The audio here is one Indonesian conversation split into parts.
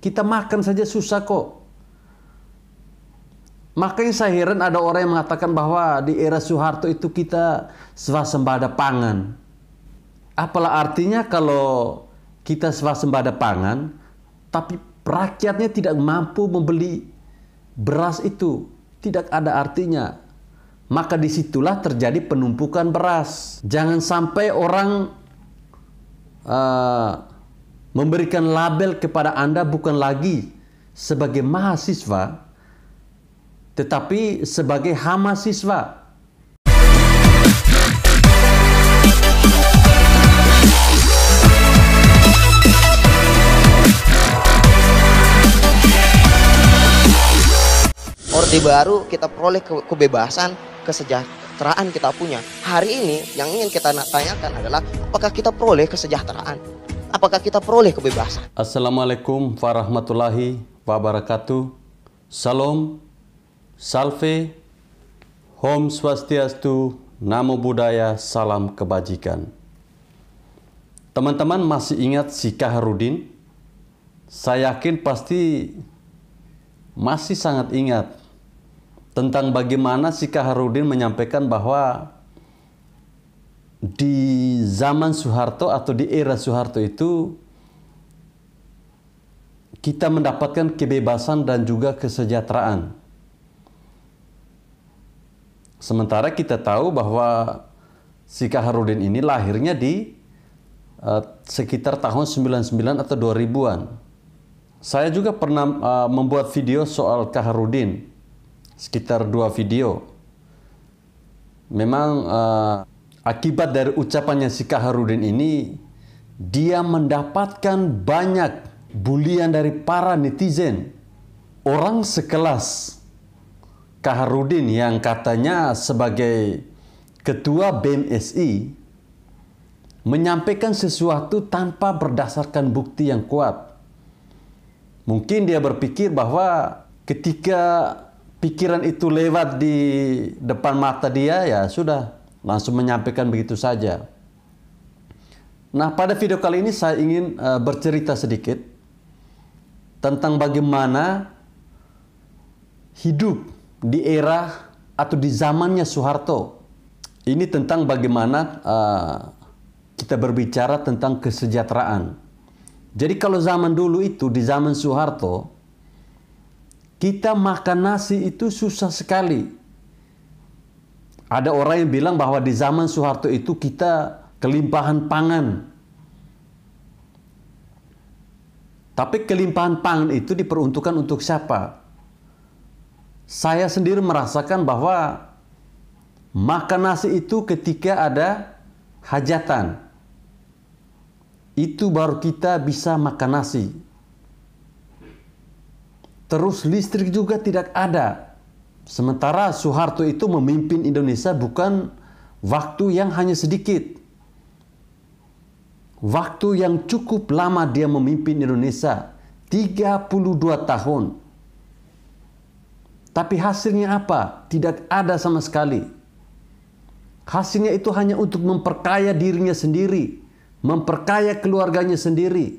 Kita makan saja susah kok. Makanya saya heran ada orang yang mengatakan bahwa di era Soeharto itu kita swasembada pangan. Apalah artinya kalau kita swasembada pangan, tapi rakyatnya tidak mampu membeli beras itu. Tidak ada artinya. Maka disitulah terjadi penumpukan beras. Jangan sampai orang uh, memberikan label kepada Anda bukan lagi sebagai mahasiswa, tetapi sebagai hama siswa. Orde baru kita peroleh ke kebebasan, kesejahteraan kita punya. Hari ini yang ingin kita tanyakan adalah apakah kita peroleh kesejahteraan? apakah kita peroleh kebebasan? Assalamualaikum warahmatullahi wabarakatuh. Salam, salve, hom swastiastu, namo buddhaya, salam kebajikan. Teman-teman masih ingat si Kaharudin? Saya yakin pasti masih sangat ingat tentang bagaimana si Kaharudin menyampaikan bahwa di zaman Soeharto atau di era Soeharto itu kita mendapatkan kebebasan dan juga kesejahteraan. Sementara kita tahu bahwa si Kaharudin ini lahirnya di uh, sekitar tahun 99 atau 2000-an. Saya juga pernah uh, membuat video soal Kaharudin, sekitar dua video. Memang uh, Akibat dari ucapannya si Kaharudin ini, dia mendapatkan banyak bulian dari para netizen. Orang sekelas Kaharudin yang katanya sebagai ketua BMSI menyampaikan sesuatu tanpa berdasarkan bukti yang kuat. Mungkin dia berpikir bahwa ketika pikiran itu lewat di depan mata dia ya sudah langsung menyampaikan begitu saja. Nah, pada video kali ini saya ingin uh, bercerita sedikit tentang bagaimana hidup di era atau di zamannya Soeharto. Ini tentang bagaimana uh, kita berbicara tentang kesejahteraan. Jadi kalau zaman dulu itu di zaman Soeharto kita makan nasi itu susah sekali. Ada orang yang bilang bahwa di zaman Soeharto itu kita kelimpahan pangan. Tapi kelimpahan pangan itu diperuntukkan untuk siapa? Saya sendiri merasakan bahwa makan nasi itu ketika ada hajatan. Itu baru kita bisa makan nasi. Terus listrik juga tidak ada Sementara Soeharto itu memimpin Indonesia bukan waktu yang hanya sedikit. Waktu yang cukup lama dia memimpin Indonesia, 32 tahun. Tapi hasilnya apa? Tidak ada sama sekali. Hasilnya itu hanya untuk memperkaya dirinya sendiri, memperkaya keluarganya sendiri,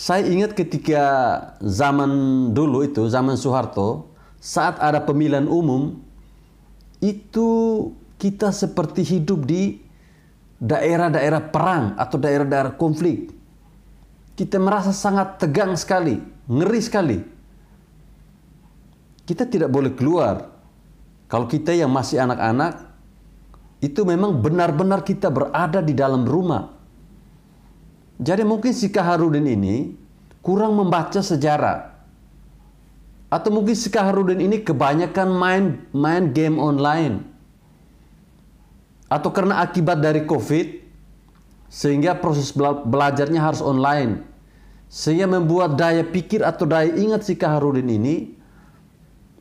saya ingat ketika zaman dulu itu, zaman Soeharto, saat ada pemilihan umum, itu kita seperti hidup di daerah-daerah perang atau daerah-daerah konflik. Kita merasa sangat tegang sekali, ngeri sekali. Kita tidak boleh keluar. Kalau kita yang masih anak-anak, itu memang benar-benar kita berada di dalam rumah. Jadi mungkin si Kaharudin ini kurang membaca sejarah. Atau mungkin si Kaharudin ini kebanyakan main main game online. Atau karena akibat dari COVID, sehingga proses belajarnya harus online. Sehingga membuat daya pikir atau daya ingat si Kaharudin ini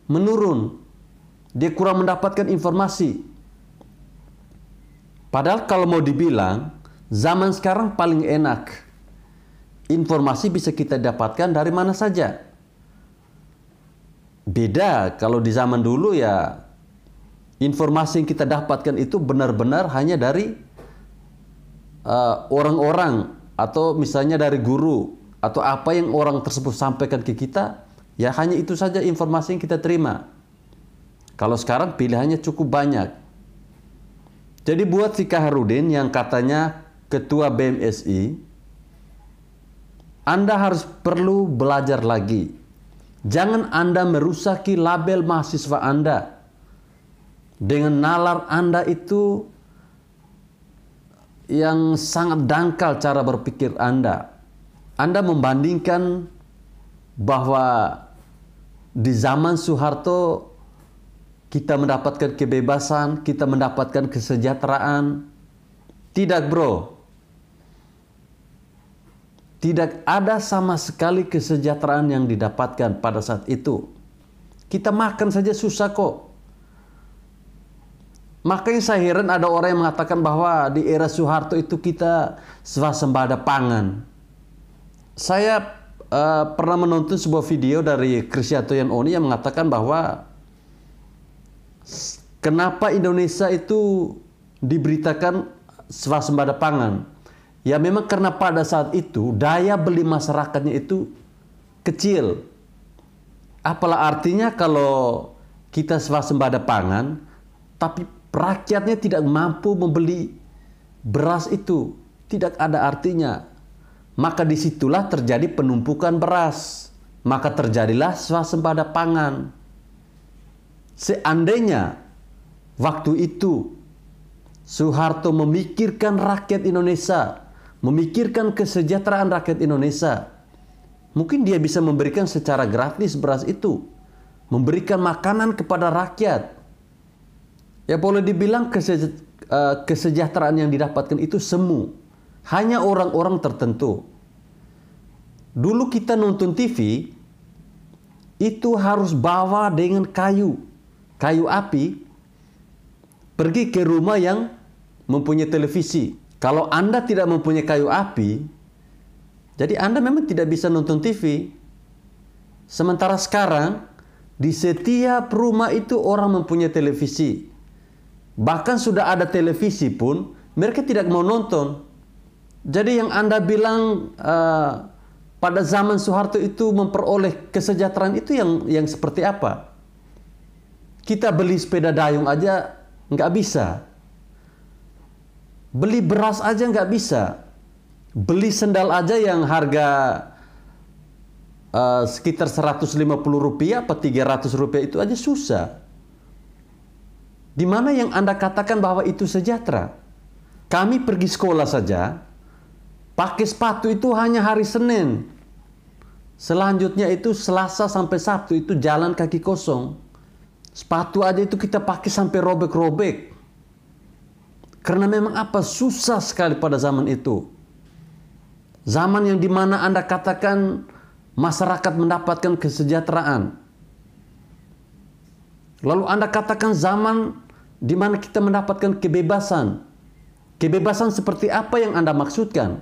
menurun. Dia kurang mendapatkan informasi. Padahal kalau mau dibilang, Zaman sekarang paling enak. Informasi bisa kita dapatkan dari mana saja. Beda kalau di zaman dulu ya informasi yang kita dapatkan itu benar-benar hanya dari eh, orang-orang uh, atau misalnya dari guru atau apa yang orang tersebut sampaikan ke kita ya hanya itu saja informasi yang kita terima kalau sekarang pilihannya cukup banyak jadi buat si Kaharudin yang katanya ketua BMSI, Anda harus perlu belajar lagi. Jangan Anda merusaki label mahasiswa Anda. Dengan nalar Anda itu yang sangat dangkal cara berpikir Anda. Anda membandingkan bahwa di zaman Soeharto kita mendapatkan kebebasan, kita mendapatkan kesejahteraan. Tidak bro, tidak ada sama sekali kesejahteraan yang didapatkan pada saat itu. Kita makan saja susah kok. Makanya saya heran ada orang yang mengatakan bahwa di era Soeharto itu kita swasembada pangan. Saya uh, pernah menonton sebuah video dari Krisyato Yanoni yang mengatakan bahwa kenapa Indonesia itu diberitakan swasembada pangan Ya memang karena pada saat itu daya beli masyarakatnya itu kecil. Apalah artinya kalau kita swasembada pangan tapi rakyatnya tidak mampu membeli beras itu, tidak ada artinya. Maka disitulah terjadi penumpukan beras. Maka terjadilah swasembada pangan. Seandainya waktu itu Soeharto memikirkan rakyat Indonesia memikirkan kesejahteraan rakyat Indonesia. Mungkin dia bisa memberikan secara gratis beras itu, memberikan makanan kepada rakyat. Ya boleh dibilang eh, kesejahteraan yang didapatkan itu semu, hanya orang-orang tertentu. Dulu kita nonton TV itu harus bawa dengan kayu, kayu api pergi ke rumah yang mempunyai televisi kalau Anda tidak mempunyai kayu api, jadi Anda memang tidak bisa nonton TV. Sementara sekarang, di setiap rumah itu orang mempunyai televisi. Bahkan sudah ada televisi pun, mereka tidak mau nonton. Jadi yang Anda bilang uh, pada zaman Soeharto itu memperoleh kesejahteraan itu yang yang seperti apa? Kita beli sepeda dayung aja nggak bisa. Beli beras aja nggak bisa. Beli sendal aja yang harga uh, sekitar 150 rupiah atau 300 rupiah itu aja susah. Di mana yang Anda katakan bahwa itu sejahtera? Kami pergi sekolah saja, pakai sepatu itu hanya hari Senin. Selanjutnya itu Selasa sampai Sabtu itu jalan kaki kosong. Sepatu aja itu kita pakai sampai robek-robek. Karena memang apa susah sekali pada zaman itu. Zaman yang dimana Anda katakan masyarakat mendapatkan kesejahteraan. Lalu Anda katakan zaman di mana kita mendapatkan kebebasan. Kebebasan seperti apa yang Anda maksudkan?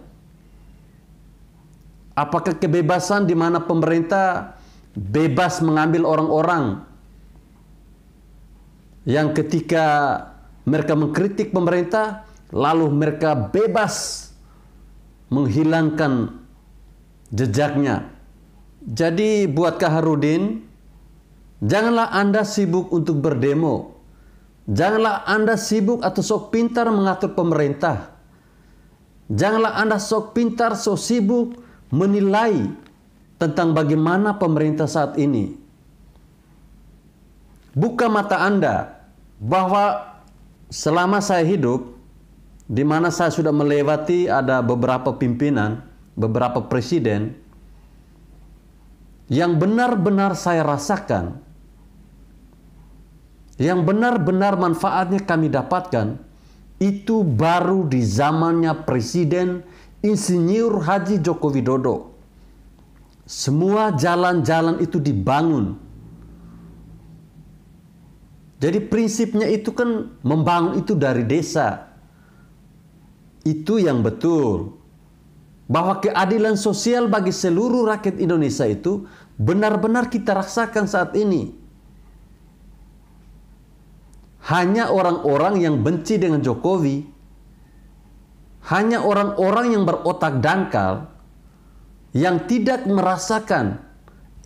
Apakah kebebasan di mana pemerintah bebas mengambil orang-orang yang ketika mereka mengkritik pemerintah, lalu mereka bebas menghilangkan jejaknya. Jadi buat Kaharudin, janganlah Anda sibuk untuk berdemo. Janganlah Anda sibuk atau sok pintar mengatur pemerintah. Janganlah Anda sok pintar, sok sibuk menilai tentang bagaimana pemerintah saat ini. Buka mata Anda bahwa selama saya hidup, di mana saya sudah melewati ada beberapa pimpinan, beberapa presiden, yang benar-benar saya rasakan, yang benar-benar manfaatnya kami dapatkan, itu baru di zamannya Presiden Insinyur Haji Joko Widodo. Semua jalan-jalan itu dibangun jadi prinsipnya itu kan membangun itu dari desa. Itu yang betul. Bahwa keadilan sosial bagi seluruh rakyat Indonesia itu benar-benar kita rasakan saat ini. Hanya orang-orang yang benci dengan Jokowi, hanya orang-orang yang berotak dangkal, yang tidak merasakan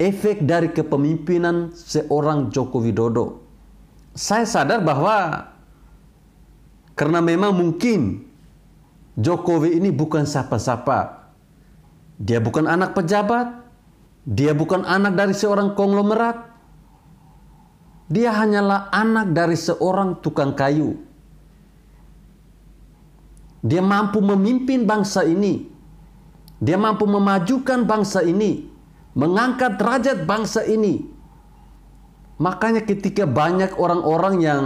efek dari kepemimpinan seorang Joko Widodo saya sadar bahwa karena memang mungkin Jokowi ini bukan siapa-siapa. Dia bukan anak pejabat, dia bukan anak dari seorang konglomerat. Dia hanyalah anak dari seorang tukang kayu. Dia mampu memimpin bangsa ini. Dia mampu memajukan bangsa ini, mengangkat derajat bangsa ini, Makanya ketika banyak orang-orang yang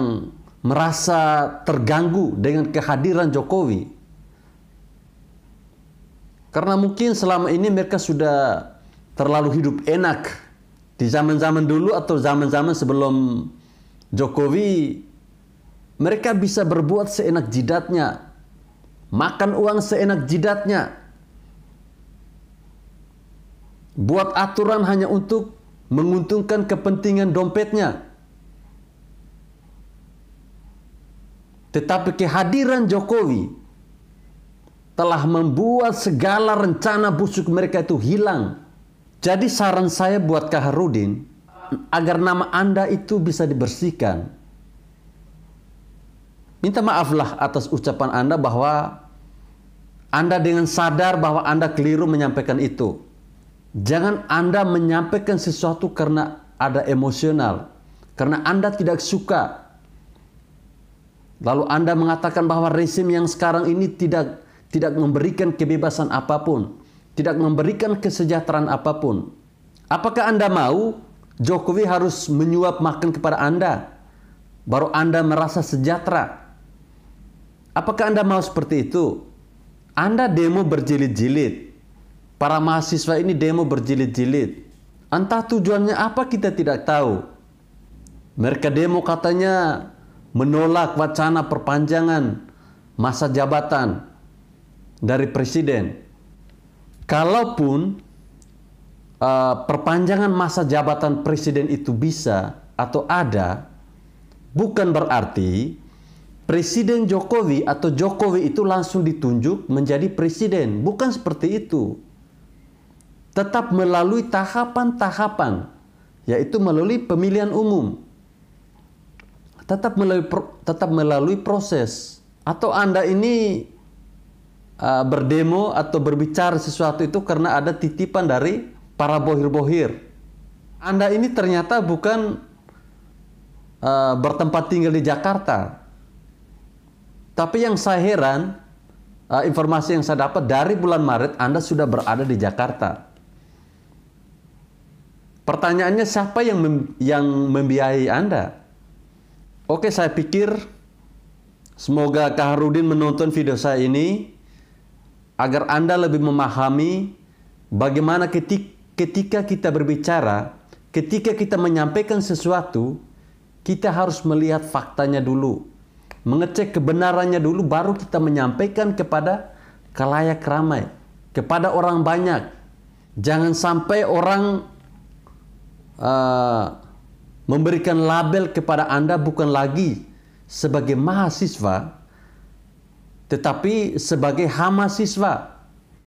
merasa terganggu dengan kehadiran Jokowi karena mungkin selama ini mereka sudah terlalu hidup enak di zaman-zaman dulu atau zaman-zaman sebelum Jokowi mereka bisa berbuat seenak jidatnya makan uang seenak jidatnya buat aturan hanya untuk menguntungkan kepentingan dompetnya. Tetapi kehadiran Jokowi telah membuat segala rencana busuk mereka itu hilang. Jadi saran saya buat Kaharudin agar nama Anda itu bisa dibersihkan. Minta maaflah atas ucapan Anda bahwa Anda dengan sadar bahwa Anda keliru menyampaikan itu. Jangan Anda menyampaikan sesuatu karena ada emosional, karena Anda tidak suka. Lalu Anda mengatakan bahwa rezim yang sekarang ini tidak tidak memberikan kebebasan apapun, tidak memberikan kesejahteraan apapun. Apakah Anda mau Jokowi harus menyuap makan kepada Anda baru Anda merasa sejahtera? Apakah Anda mau seperti itu? Anda demo berjilid-jilid. Para mahasiswa ini demo berjilid-jilid. Entah tujuannya apa kita tidak tahu. Mereka demo katanya menolak wacana perpanjangan masa jabatan dari presiden. Kalaupun uh, perpanjangan masa jabatan presiden itu bisa atau ada, bukan berarti Presiden Jokowi atau Jokowi itu langsung ditunjuk menjadi presiden, bukan seperti itu tetap melalui tahapan-tahapan, yaitu melalui pemilihan umum, tetap melalui tetap melalui proses. Atau anda ini uh, berdemo atau berbicara sesuatu itu karena ada titipan dari para bohir-bohir. Anda ini ternyata bukan uh, bertempat tinggal di Jakarta, tapi yang saya heran, e, informasi yang saya dapat dari bulan Maret Anda sudah berada di Jakarta. Pertanyaannya siapa yang mem yang membiayai Anda? Oke, saya pikir semoga Kaharudin menonton video saya ini agar Anda lebih memahami bagaimana ketika kita berbicara, ketika kita menyampaikan sesuatu, kita harus melihat faktanya dulu. Mengecek kebenarannya dulu baru kita menyampaikan kepada kalayak ramai, kepada orang banyak. Jangan sampai orang Eh, memberikan label kepada Anda bukan lagi sebagai mahasiswa, tetapi sebagai hama siswa.